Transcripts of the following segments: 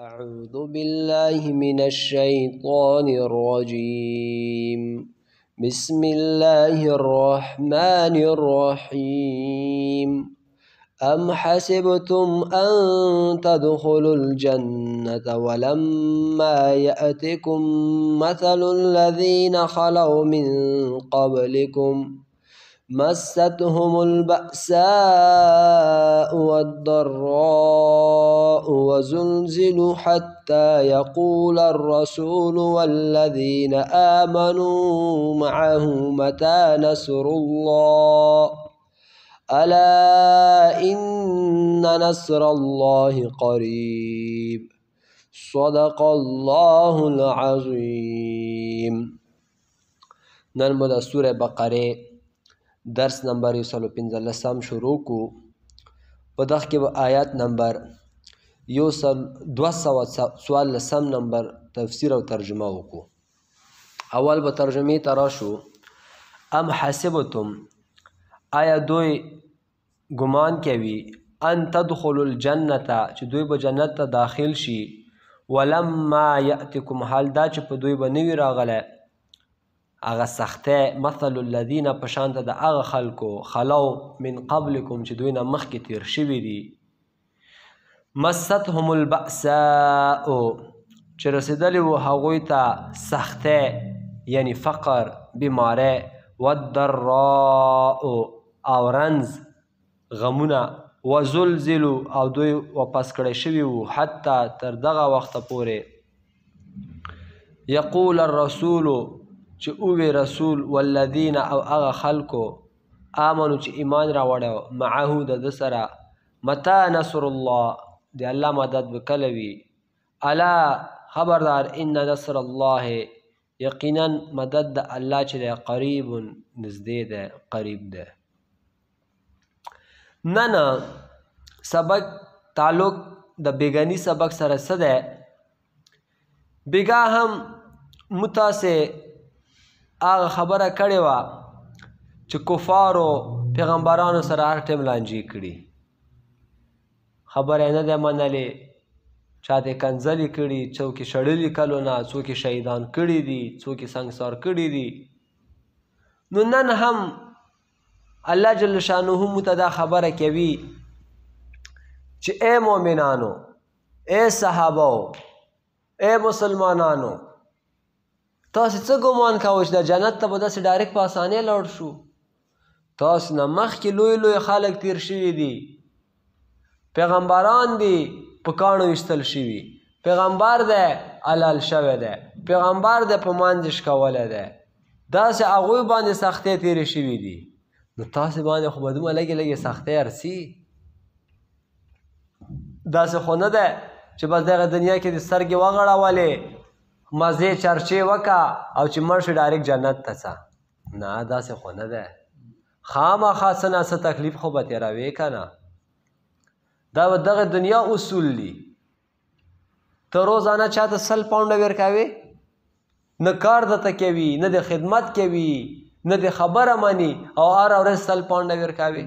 أعوذ بالله من الشيطان الرجيم بسم الله الرحمن الرحيم أم حسبتم أن تدخلوا الجنة ولما يأتكم مثل الذين خلوا من قبلكم ؟ مستهم البأساء والضراء وزلزلوا حتى يقول الرسول والذين آمنوا معه متى نصر الله ألا إن نصر الله قريب صدق الله العظيم نرمد سورة بقره درس نمبر یو سلو پنځلسم شروع کو په دغه کې به آیات نمبر یو سل دوه سوه څوارلسم نمبر تفسیر او ترجمه وکړو اول به ترجمې ته راشو ام حسبتم آیا دوی ګمان کوي ان تدخلوا الجنه چې دوی به جنت ته داخل شي ولما یاتکم حال دا چې په دوی به نوی راغله هغه سخته مثل الذين پشان ته د هغه خلکو خلو من قبلکم چې دوی نه مخکې تیر شوي دي مستهم البأساء چې رسیدلی وو هغوی ته سخته یعنی فقر بیماره والضراء او رنز غمونه وزلزلو او دوی واپس کړی شوي وو حتی تر دغه وخته پورې یقول الرسول چې اوې رسول والذین او هغه خلکو امنو چې ایمان راوړو معه د سره متا نصر الله د الله مدد وکلوي الا خبردار ان نصر الله یقینا مدد د الله چې قریب نږدې ده قریب ده نه نه سبق تعلق د بیگانی سبق سره څه ده بیگا هم متا سے هغه خبره کړې وه چې کفارو پیغمبرانو سره هر ټیم لانجې کړي خبره یې نه ده منلې چاته کنځلې کړي څوک یې شړلي کلونه څوک یې شهیدان کړي دي څوک یې سنګسار کړي دي نو نن هم الله جل شانه مو ته دا خبره کوي چې اے مؤمنانو اے صحابو اے مسلمانانو تاسې څه ګمان کوئ چې د جنت ته به داسې ډایرک په اسانۍ لاړ شو تاسو نه مخکې لوی لوی خلک تیر شوي دي پیغمبران دي په کاڼو ویشتل شوي پیغمبر دی حلال شوی دی پیغمبر دی په منځش کولی دی داسې هغوی باندې سختۍ تیرې شوي دي نو تاسې باندې خو به دومره لږې لږې سختۍ ارسي داسې خو نه دی چې بس دغه دنیا کې د سترګې وغړولې مزه چرچې وکا او چې مړ شو ډایرک جنت ته ځه نه داسې خو نه ده خامخا څه نه څه تکلیف خو به تېروې که نه دا دغه دنیا اصول دي ته روزانه چاته سل پاونډه ورکوي نه کار دته کوي نه د خدمت کوي نه د خبره مانی او هر ورځ سل پاونډه ورکوي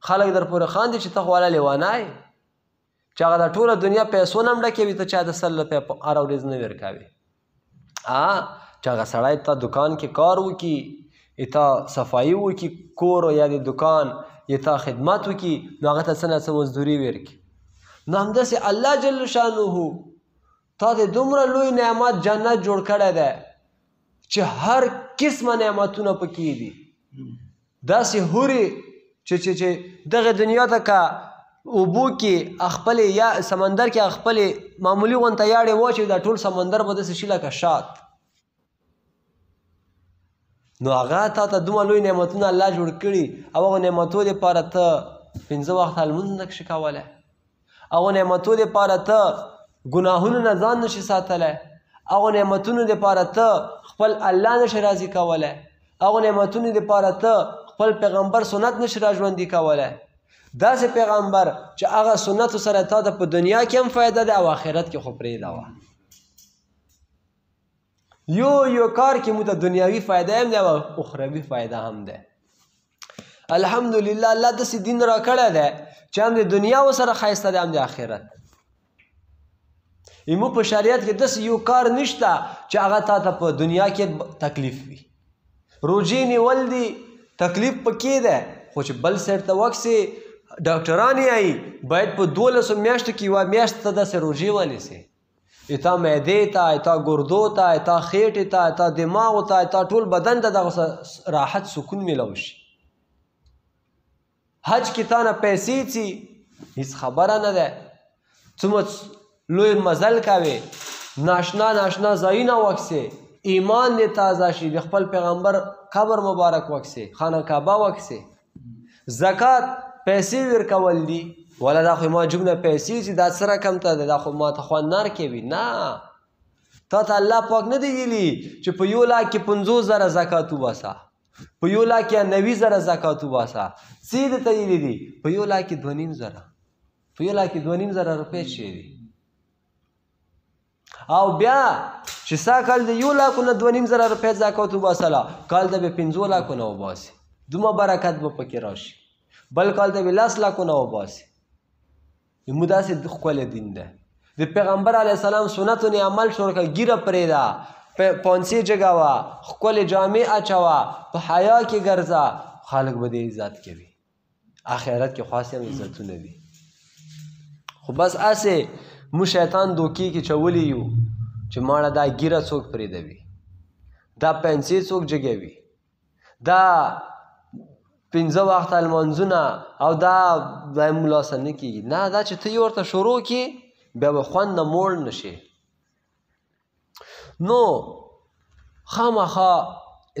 خلک در پورې خاندي چې ته خو والا لیوانای چې هغه د ټوله دنیا پیسو نه مډکوي ته چا د سر لپې په هره ورځ نه ورکوي چې هغه سړی ته دکان کې کار وکړي تا صفایي وکړي کور یا د دکان یا تا خدمت وکړي نو هغه ته څه نه څه مزدوري ورکړي نو همداسې الله جل شانه تا د دومره لوی نعمت جنت جوړ کړی دی چې هر قسمه نعمتونه پکې دي داسې هورې چې چې چې دغه دنیا ته که اوبو کې خپل یا سمندر کې خپل معمولی غونته یاړې واچوي دا ټول سمندر به داسې شي لکه شات نو هغه تا ته دومره لوی نعمتونه الله جوړ کړي او هغه نعمتو دپاره ته پنځه وخته لمونځ نه شي کولی هغه نعمتو دپاره ته ګناهونو نه ځان نشي ساتلی هغه نعمتونو دپاره ته خپل الله نشي راضي کولی هغه نعمتونو دپاره ته خپل پیغمبر سنت نشي را ژوندي کولی داسې پیغمبر چې هغه سنت سره تا ته په دنیا کې هم فایده ده او آخرت کې خو پرېدا وه یو یو کار کې مو ته دنیاوي فایده هم ده او اخروي فایده هم ده الحمدلله الله داسې دین را کړی دی چې هم د دنیا سره ښایسته دی هم د آخرت مو په شریعت کې داسې یو کار نشته چې هغه تا ته په دنیا کې تکلیف وي روجې نیول دي تکلیف پکې ده خو چې بل سیټ ته وکسې ډاکټران یې باید په 12 میاشتو کې یو میاشت ته د سروجي ونیسي اتا معدې ته اتا ګردو ته اتا خېټې ته اتا دماغ ته اتا ټول بدن ته د راحت سکون ملو شي حج کې تا نه پیسې چی هیڅ خبره نه ده څومره لوی مزل کاوي ناشنا ناشنا ځایونه وکسي ایمان دې تازه شي د خپل پیغمبر قبر مبارک وکسي خانه کعبه وکسي زکات پیسې ورکول دي ولا دا خو ما جوب نه پیسې چې دا سره کم ته دا خو ما ته خوان نار کوي نه تا ته الله پاک نه دی ویلي چې په یو لاک کې پنځوس زره زکات وباسه په یو لاک کې نوي زره زکات وباسه څه دې ته ویلي دي په یو لاک کې دوه نیم زره په یو لاک کې دوه نیم زره روپۍ شوي دي او بیا چې سا کال د یو لاکو نه دوه نیم زره روپۍ زکات وباسله کال د به پنځو لاکو نه وباسي دومره برکت به پکې راشي بل کال ته به لس لکونه وباسي زموږ داسې ښکلی دین ده د پیغمبر علیه السلام سنتونې عمل شروع کړه ږیره پرېږده پانسې جګوه ښکلې جامې اچوه په حیا کې ګرځه خلک به دې عزت کوي آخرت کې خاص هم عزتونه دي خو بس اسې مو شیطان دوکي کې چولی یو چې ماړه دا ګیره څوک پرېدوي دا پنسې څوک جګوي دا پنځه وخت المنځونه او دا به ملا سنه کیږي نه دا چې ته ورته شروع کی بیا به خوند نه موړ نشي نو خامخا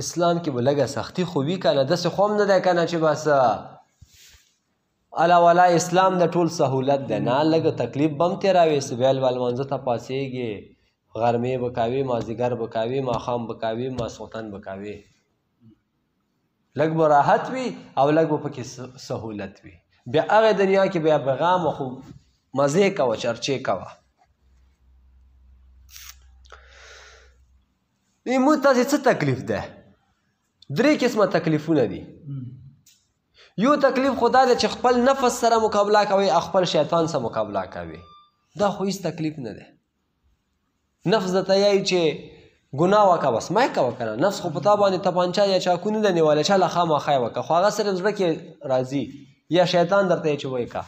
اسلام کې به لګه سختی خو وی کنه داسې خوم نه دی کنه چې بس الا ولا اسلام د ټول سهولت دی نه لګه تکلیف بم تیراوي سبیل والمنځه ته پاسېږي غرمې بکاوي مازدیګر بکاوي ماښام بکاوي ماسوتن بکاوي لږ به راحت وي او لږ به پکې سهولت وي بیا هغه دنیا کې بیا بغام خو مزه کوه چرچې کوه نیمو تاسو څه تکلیف ده درې قسمه تکلیفونه دي یو تکلیف خدا ده چې خپل نفس سره مقابله کوي خپل شیطان سره مقابله کوي دا خو هیڅ تکلیف نه ده نفس د تیای چې ګناه وکه بس مه کوه کنه نفس خو په تا باندې تپانچه یا چاکو نه ده نیولی چا له خامخا یې وکړه خو هغه صرف زړه کې راځي یا شیطان درته یې چې وایې که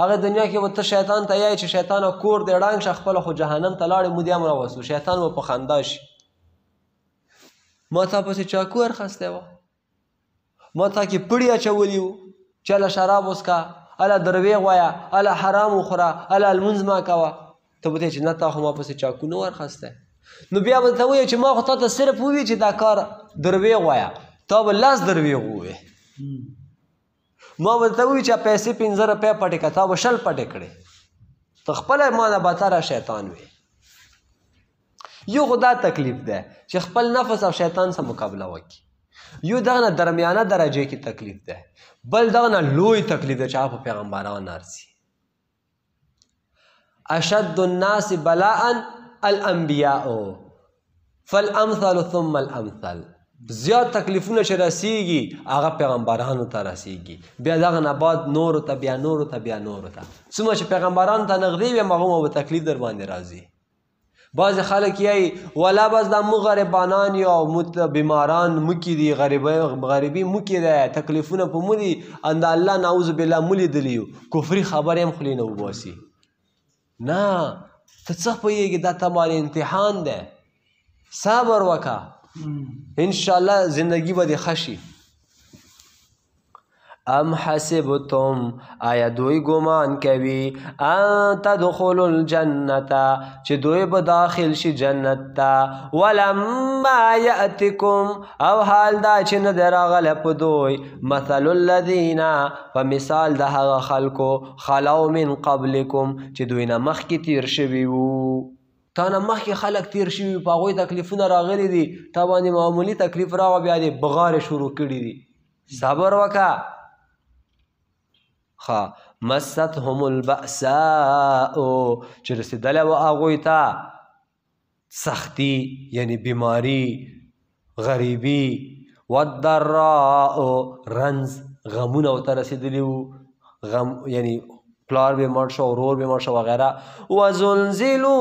هغه دنیا کې به ته شیطان ته یایې چې شیطانه کور دې ړنګ شه خپله خو جهنم ته لاړې مو دې هم راوستو شیطان به په خندا شي ما تا پسې چاکو ارخستی وه ما تا کې پړي اچولی وو چې له شراب وسکه اله درویغ وایه اله حرام وخوره اله لمونځ ما کوه ته به ته چې نه تا خو ما پسې چاکو نه ورخستی نو بیا به ته وایې چې ما خو تا ته صرف ووي چې دا کار درویغ وایه تا به لس درویغ ووې ما به ته ووي چې پیسې پنځه روپۍ پټې کړه تا به شل پټې کړې ته خپله ما نه بدتره شیطان وې یو خو دا تکلیف دی چې خپل نفس او شیطان سره مقابله وکړي یو دغه نه درمیانه درجه کې تکلیف ده بل دغه نه لوی تکلیف ده چې هغه پیغمبران نارسي اشد الناس بلاء الانبیاء فالامثل ثم الامثل زیات تکلیفونه چې رسیږي هغه پیغمبرانو ته رسیږي بیا دغه نه بعد نورو ته بیا نورو ته بیا نورو ته څومره چې پیغمبرانو ته نغدې وي هغومره به تکلیف در باندې راځي بعضې خلک یی ولا بس دا مو غریبانان یو مو بیماران موکې دي غریبی غریبي موکې دی تکلیفونه په مو دي ان د الله نعوذ بالله مو لیدلي یو کفري خبرې هم خولې نه وباسي نه ته څه پوهېږي دا تا باندې امتحان دی صبر وکړه انشاءالله زندگی به دې ښه شي ام حسبتم آیا دوی ګمان کوي ان تدخل الجنه چې دوی به داخل شي جنت ته ولما یاتکم او حال دا چې نه دراغله په دوی مثل الذین په مثال د هغه خلکو خلو من قبلکم چې دوی نه مخکې تیر شوي وو تا نه مخکې خلک تیر شوي په هغوی تکلیفونه راغلي دي تا باندې معمولی تکلیف راغ بیا دې بغارې شروع کړي دي صبر وکړه خا مست هم البأساء چې رسیدل و هغه ته سختی یعنی بیماری غریبی والضراء رنز غمونه او ته رسیدلی وو غم یعنی پلار به مړ شو ورور به مړ شو وغیرہ وزلزلو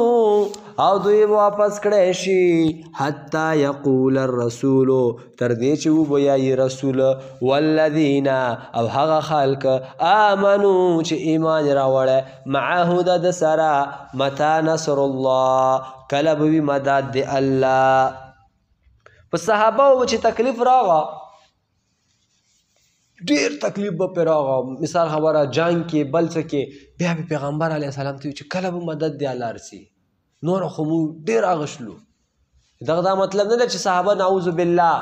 او دوی واپس کړي شي حتا یقول الرسول تر دې چې و بیا رسول والذین او هغه خلک امنو چې ایمان راوړل معه د سرا متا نصر الله کله به مدد دی الله په صحابه و چې تکلیف راغی ډیر تکلیف به پر راغ مثال خبره جنگ کې بل څه کې بیا به پیغمبر علی السلام ته چې کله به مدد دی الله رسی نور خو مو ډیر اغشلو دغه دا مطلب نه ده چې صحابه نعوذ بالله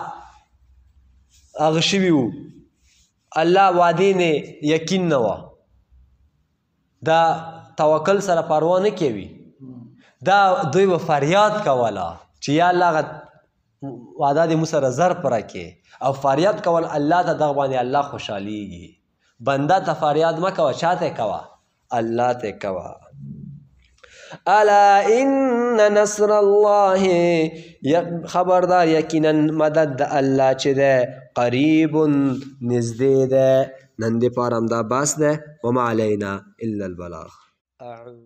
اغشوی وو الله وادي نه یقین نه و دا توکل سره پروا نه کوي دا دوی به فریاد کوله چې یا الله وعده دې موږ سره ضرب راکې او فریاد کول الله ته دغه باندې الله خوشحالیږي بنده ته فریاد مه کوه چا ته کوه الله ته کوه الا ان نصر الله خبردار یقینا مدد د الله چې ده قریب نږدې ده نن دې پاره دا بس ده وما علینا الا البلاغ